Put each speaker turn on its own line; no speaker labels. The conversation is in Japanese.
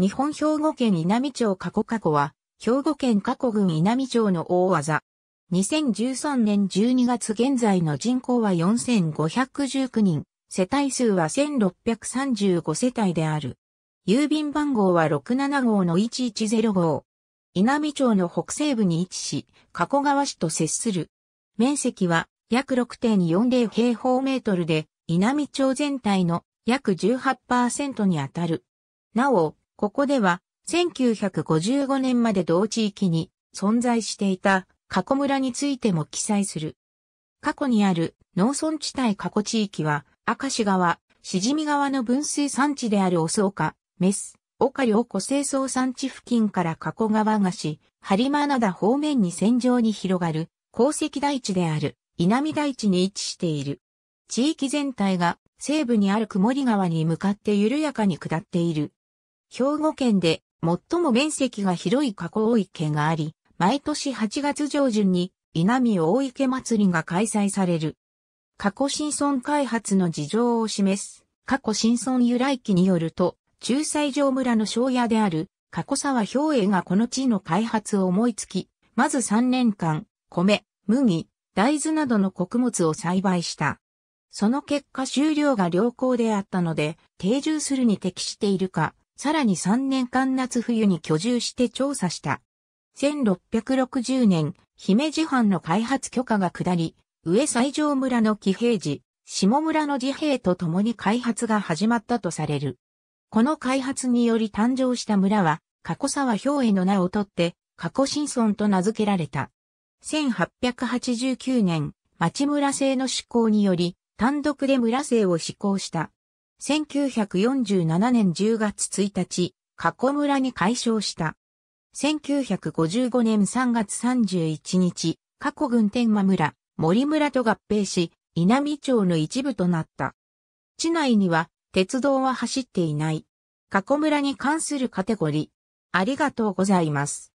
日本兵庫県稲美町加古加古は、兵庫県加古郡稲美町の大技。2013年12月現在の人口は4519人、世帯数は1635世帯である。郵便番号は67号の1 1 0号。稲美町の北西部に位置し、加古川市と接する。面積は約6.40平方メートルで、稲美町全体の約18%にあたる。なお、ここでは、1955年まで同地域に存在していた過去村についても記載する。過去にある農村地帯過去地域は、明石川、しじみ川の分水産地であるオス岡、メス、岡良湖清掃産地付近から加古川菓子、播磨灘方面に線上に広がる鉱石台地である稲見台地に位置している。地域全体が西部にある曇り川に向かって緩やかに下っている。兵庫県で最も面積が広い加工池があり、毎年8月上旬に稲見大池祭りが開催される。過去新村開発の事情を示す。過去新村由来記によると、仲裁城村の庄屋である過去沢兵衛がこの地の開発を思いつき、まず3年間、米、麦、大豆などの穀物を栽培した。その結果収量が良好であったので、定住するに適しているか、さらに3年間夏冬に居住して調査した。1660年、姫路藩の開発許可が下り、上西条村の騎兵寺、下村の自兵と共に開発が始まったとされる。この開発により誕生した村は、加古沢兵衛の名をとって、加古新村と名付けられた。1889年、町村制の施行により、単独で村制を施行した。1947年10月1日、加古村に改称した。1955年3月31日、加古郡天満村、森村と合併し、稲美町の一部となった。地内には、鉄道は走っていない。加古村に関するカテゴリー。ありがとうございます。